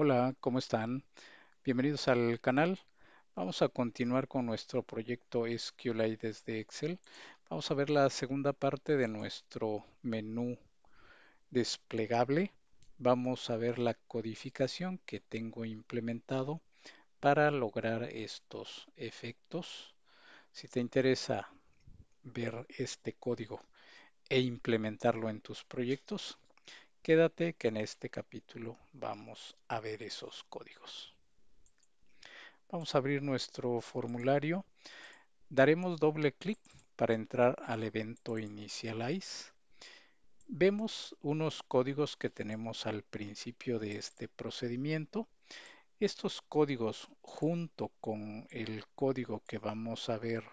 Hola, ¿cómo están? Bienvenidos al canal. Vamos a continuar con nuestro proyecto SQLite desde Excel. Vamos a ver la segunda parte de nuestro menú desplegable. Vamos a ver la codificación que tengo implementado para lograr estos efectos. Si te interesa ver este código e implementarlo en tus proyectos, Quédate que en este capítulo vamos a ver esos códigos. Vamos a abrir nuestro formulario. Daremos doble clic para entrar al evento Initialize. Vemos unos códigos que tenemos al principio de este procedimiento. Estos códigos junto con el código que vamos a ver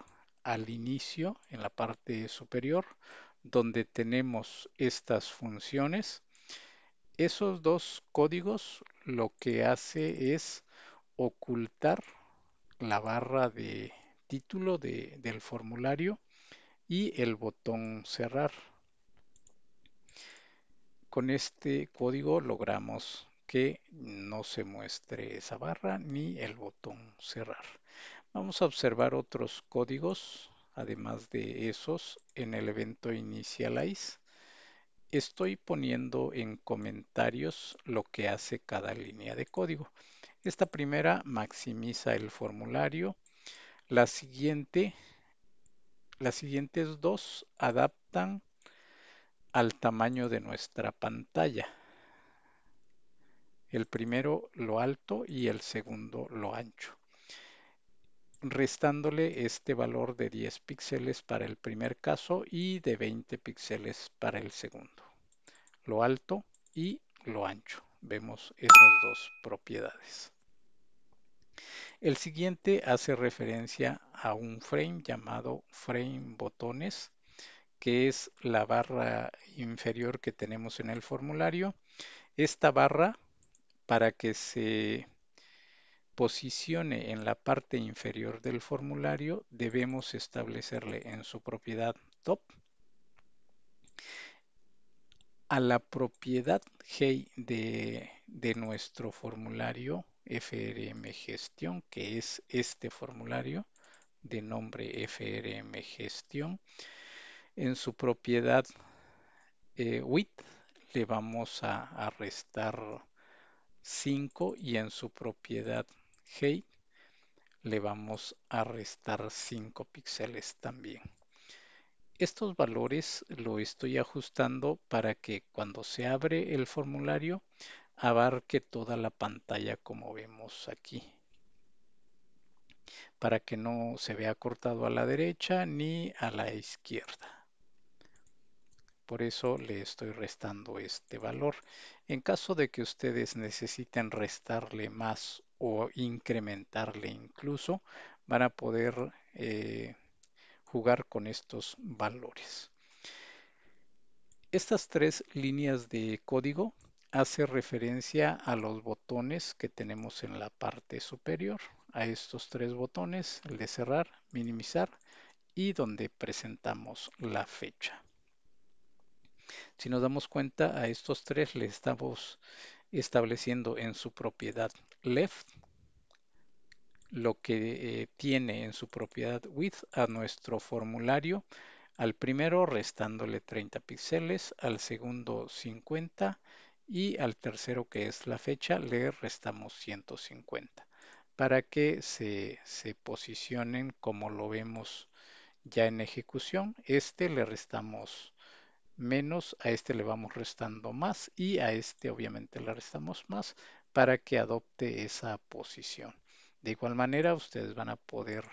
al inicio en la parte superior donde tenemos estas funciones esos dos códigos lo que hace es ocultar la barra de título del formulario y el botón cerrar. Con este código logramos que no se muestre esa barra ni el botón cerrar. Vamos a observar otros códigos, además de esos, en el evento Initialize Estoy poniendo en comentarios lo que hace cada línea de código. Esta primera maximiza el formulario. La siguiente, las siguientes dos adaptan al tamaño de nuestra pantalla. El primero lo alto y el segundo lo ancho restándole este valor de 10 píxeles para el primer caso y de 20 píxeles para el segundo. Lo alto y lo ancho. Vemos esas dos propiedades. El siguiente hace referencia a un frame llamado frame botones, que es la barra inferior que tenemos en el formulario. Esta barra, para que se posicione en la parte inferior del formulario, debemos establecerle en su propiedad top a la propiedad G de, nuestro formulario FRM Gestión, que es este formulario de nombre FRM Gestión. En su propiedad eh, width le vamos a, a restar 5 y en su propiedad le vamos a restar 5 píxeles también. Estos valores lo estoy ajustando para que cuando se abre el formulario abarque toda la pantalla como vemos aquí. Para que no se vea cortado a la derecha ni a la izquierda. Por eso le estoy restando este valor. En caso de que ustedes necesiten restarle más o incrementarle incluso, van a poder eh, jugar con estos valores. Estas tres líneas de código hace referencia a los botones que tenemos en la parte superior, a estos tres botones, el de cerrar, minimizar y donde presentamos la fecha. Si nos damos cuenta, a estos tres le estamos estableciendo en su propiedad left lo que eh, tiene en su propiedad width a nuestro formulario al primero restándole 30 píxeles, al segundo 50 y al tercero que es la fecha le restamos 150 para que se, se posicionen como lo vemos ya en ejecución. Este le restamos menos, a este le vamos restando más y a este obviamente le restamos más para que adopte esa posición. De igual manera, ustedes van a poder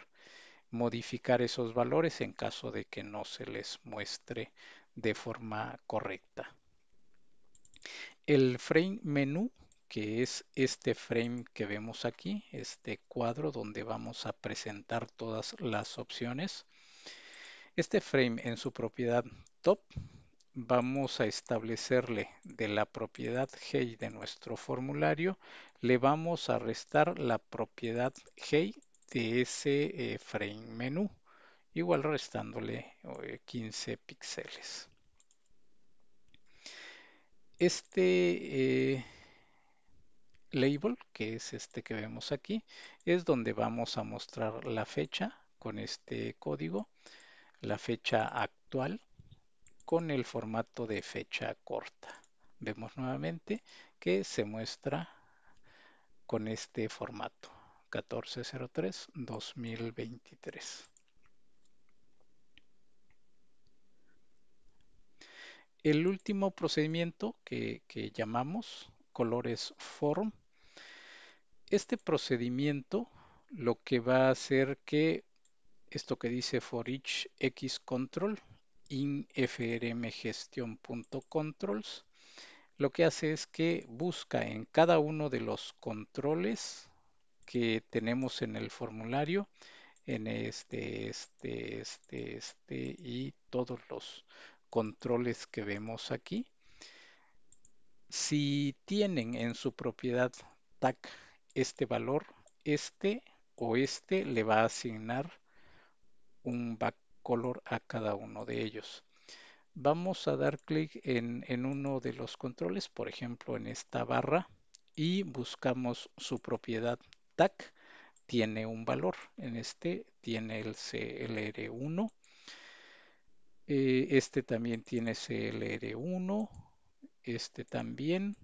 modificar esos valores en caso de que no se les muestre de forma correcta. El frame menú, que es este frame que vemos aquí, este cuadro donde vamos a presentar todas las opciones. Este frame en su propiedad top vamos a establecerle de la propiedad hey de nuestro formulario, le vamos a restar la propiedad hey de ese eh, frame menú, igual restándole 15 eh, píxeles. Este eh, label, que es este que vemos aquí, es donde vamos a mostrar la fecha con este código, la fecha actual con el formato de fecha corta. Vemos nuevamente que se muestra con este formato 1403-2023. El último procedimiento que, llamamos colores form. Este procedimiento lo que va a hacer que esto que dice for each x control infrmgestion.controls, lo que hace es que busca en cada uno de los controles que tenemos en el formulario, en este, este, este, este y todos los controles que vemos aquí. Si tienen en su propiedad tag este valor, este o este le va a asignar un back color a cada uno de ellos. Vamos a dar clic en, uno de los controles, por ejemplo en esta barra, y buscamos su propiedad TAC, Tiene un valor, en este tiene el CLR1, eh, este también tiene CLR1, este también,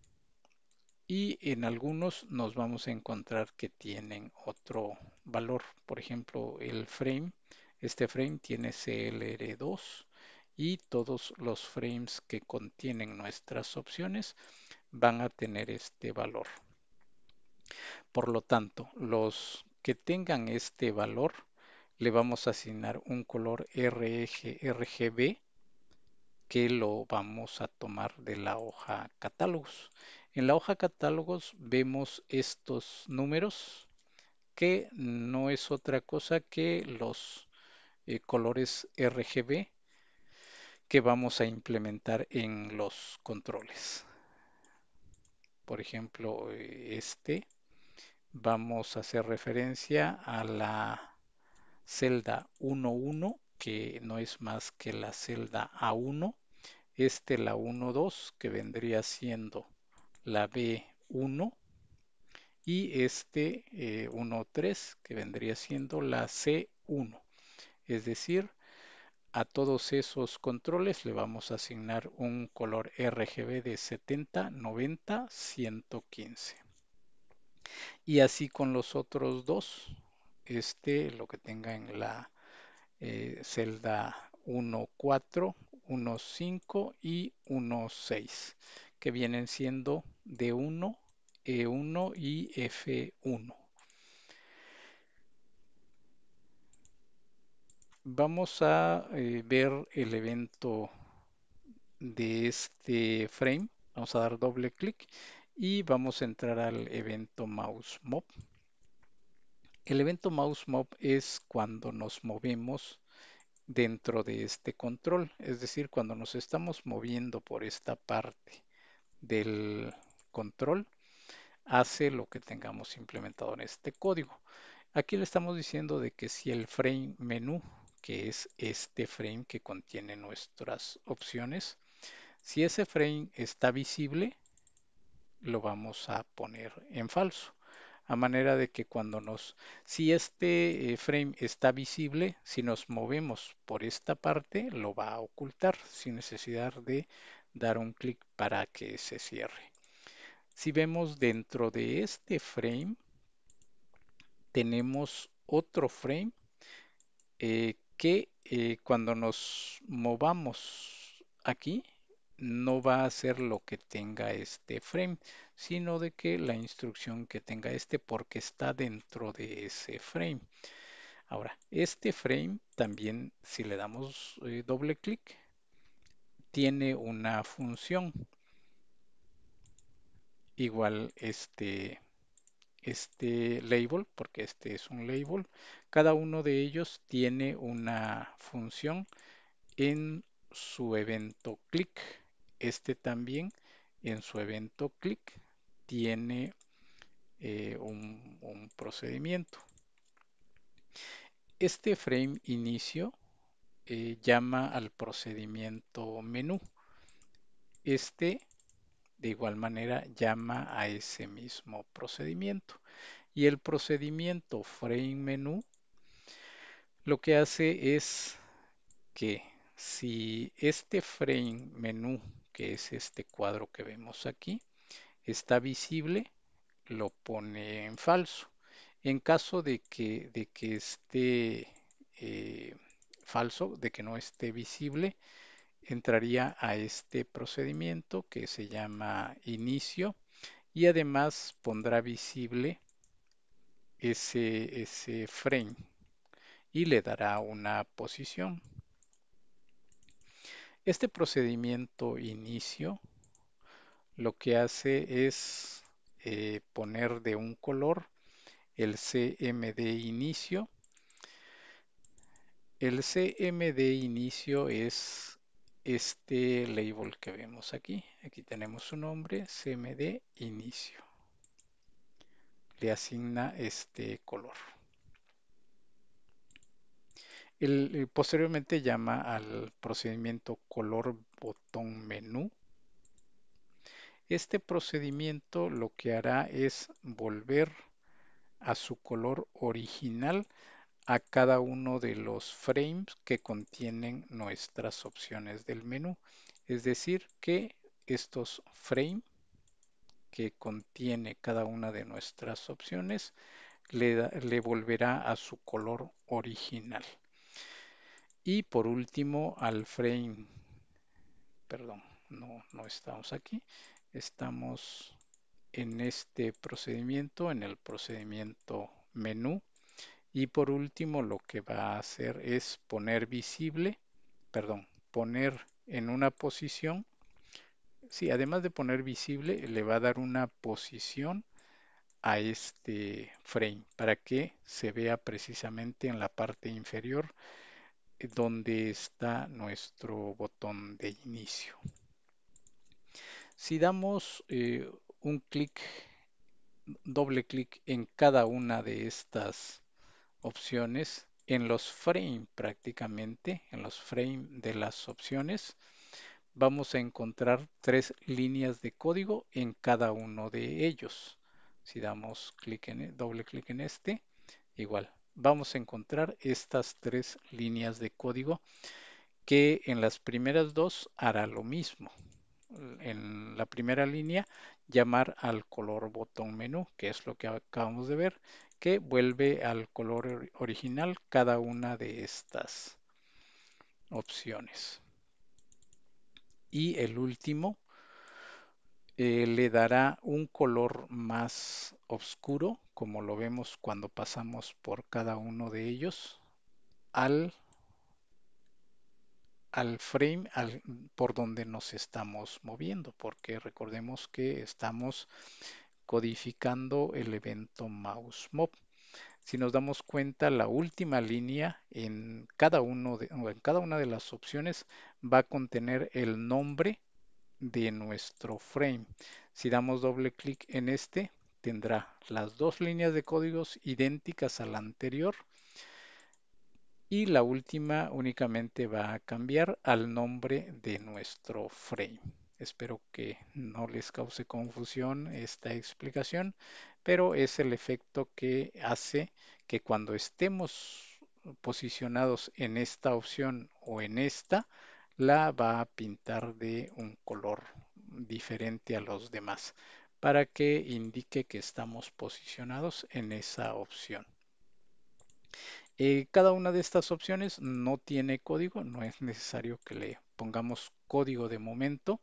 y en algunos nos vamos a encontrar que tienen otro valor, por ejemplo el frame este frame tiene CLR2 y todos los frames que contienen nuestras opciones van a tener este valor. Por lo tanto, los que tengan este valor le vamos a asignar un color RGB que lo vamos a tomar de la hoja catálogos. En la hoja catálogos vemos estos números que no es otra cosa que los eh, colores RGB que vamos a implementar en los controles. Por ejemplo, eh, este vamos a hacer referencia a la celda 1.1 que no es más que la celda A1. Este la 1.2 que vendría siendo la B1 y este 1.3 eh, que vendría siendo la C1. Es decir, a todos esos controles le vamos a asignar un color RGB de 70, 90, 115. Y así con los otros dos, este lo que tenga en la eh, celda 1.4, 1.5 y 1.6, que vienen siendo D1, E1 y F1. Vamos a eh, ver el evento de este frame. Vamos a dar doble clic y vamos a entrar al evento mouse El evento mouse es cuando nos movemos dentro de este control, es decir, cuando nos estamos moviendo por esta parte del control, hace lo que tengamos implementado en este código. Aquí le estamos diciendo de que si el frame menú que es este frame que contiene nuestras opciones. Si ese frame está visible, lo vamos a poner en falso. A manera de que cuando nos, si este eh, frame está visible, si nos movemos por esta parte, lo va a ocultar sin necesidad de dar un clic para que se cierre. Si vemos dentro de este frame, tenemos otro frame eh, que eh, cuando nos movamos aquí no va a ser lo que tenga este frame, sino de que la instrucción que tenga este porque está dentro de ese frame. Ahora, este frame también, si le damos eh, doble clic, tiene una función. Igual, este, este label, porque este es un label, cada uno de ellos tiene una función en su evento click. Este también en su evento click tiene eh, un, procedimiento. Este frame inicio eh, llama al procedimiento menú. Este de igual manera, llama a ese mismo procedimiento. Y el procedimiento frame menu lo que hace es que si este frame menú, que es este cuadro que vemos aquí, está visible, lo pone en falso. En caso de que, de que esté eh, falso, de que no esté visible, entraría a este procedimiento que se llama inicio y además pondrá visible ese, ese frame y le dará una posición. Este procedimiento inicio lo que hace es eh, poner de un color el CMD inicio. El CMD inicio es este label que vemos aquí. Aquí tenemos su nombre, CMD inicio. Le asigna este color. Eh, posteriormente llama al procedimiento color botón menú. Este procedimiento lo que hará es volver a su color original a cada uno de los frames que contienen nuestras opciones del menú. Es decir, que estos frames que contiene cada una de nuestras opciones le, le volverá a su color original. Y por último, al frame, perdón, no, no estamos aquí, estamos en este procedimiento, en el procedimiento menú y por último, lo que va a hacer es poner visible, perdón, poner en una posición. Sí, además de poner visible, le va a dar una posición a este frame para que se vea precisamente en la parte inferior eh, donde está nuestro botón de inicio. Si damos eh, un clic, doble clic en cada una de estas opciones en los frame prácticamente, en los frame de las opciones, vamos a encontrar tres líneas de código en cada uno de ellos. Si damos clic en, e, doble clic en este, igual, vamos a encontrar estas tres líneas de código que en las primeras dos hará lo mismo. En la primera línea, llamar al color botón menú, que es lo que acabamos de ver que vuelve al color original cada una de estas opciones. Y el último eh, le dará un color más oscuro, como lo vemos cuando pasamos por cada uno de ellos, al, al frame por donde nos estamos moviendo, porque recordemos que estamos codificando el evento mouse Si nos damos cuenta, la última línea en cada, uno en cada una de las opciones va a contener el nombre de nuestro frame. Si damos doble clic en este, tendrá las dos líneas de códigos idénticas a la anterior y la última únicamente va a cambiar al nombre de nuestro frame. Espero que no les cause confusión esta explicación, pero es el efecto que hace que cuando estemos posicionados en esta opción o en esta, la va a pintar de un color diferente a los demás para que indique que estamos posicionados en esa opción. Eh, cada una de estas opciones no tiene código, no es necesario que lea pongamos código de momento.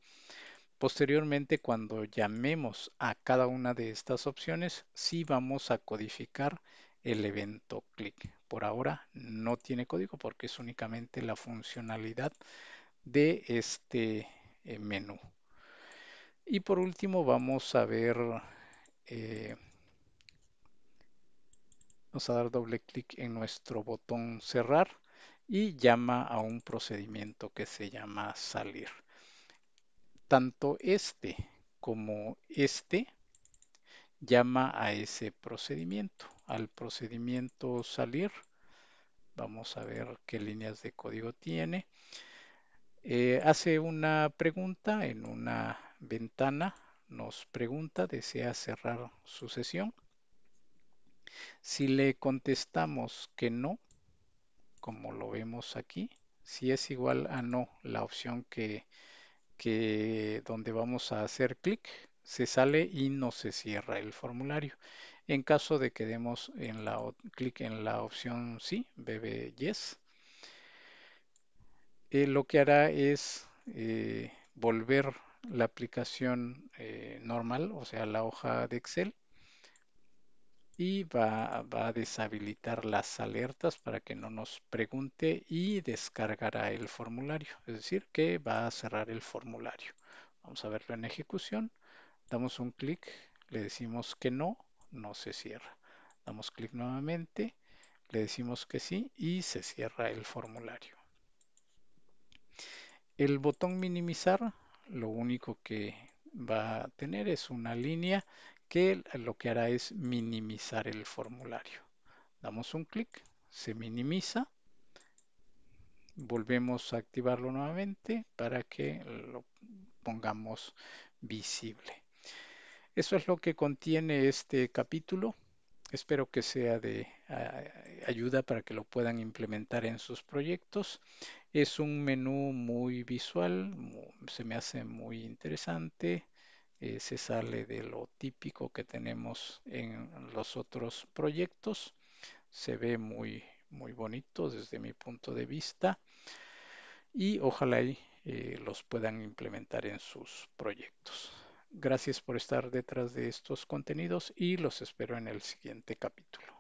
Posteriormente, cuando llamemos a cada una de estas opciones, sí vamos a codificar el evento clic. Por ahora no tiene código porque es únicamente la funcionalidad de este eh, menú. Y por último vamos a ver, eh, vamos a dar doble clic en nuestro botón cerrar y llama a un procedimiento que se llama salir. Tanto este como este llama a ese procedimiento, al procedimiento salir. Vamos a ver qué líneas de código tiene. Eh, hace una pregunta en una ventana, nos pregunta, desea cerrar su sesión. Si le contestamos que no, como lo vemos aquí, si es igual a no, la opción que, donde vamos a hacer clic, se sale y no se cierra el formulario. En caso de que demos en la, clic en la opción sí, BB Yes, eh, lo que hará es eh, volver la aplicación eh, normal, o sea, la hoja de Excel, y va, a deshabilitar las alertas para que no nos pregunte y descargará el formulario, es decir, que va a cerrar el formulario. Vamos a verlo en ejecución, damos un clic, le decimos que no, no se cierra. Damos clic nuevamente, le decimos que sí y se cierra el formulario. El botón minimizar lo único que va a tener es una línea que lo que hará es minimizar el formulario. Damos un clic, se minimiza, volvemos a activarlo nuevamente para que lo pongamos visible. Eso es lo que contiene este capítulo. Espero que sea de ayuda para que lo puedan implementar en sus proyectos. Es un menú muy visual, se me hace muy interesante. Eh, se sale de lo típico que tenemos en los otros proyectos. Se ve muy, muy bonito desde mi punto de vista y ojalá eh, los puedan implementar en sus proyectos. Gracias por estar detrás de estos contenidos y los espero en el siguiente capítulo.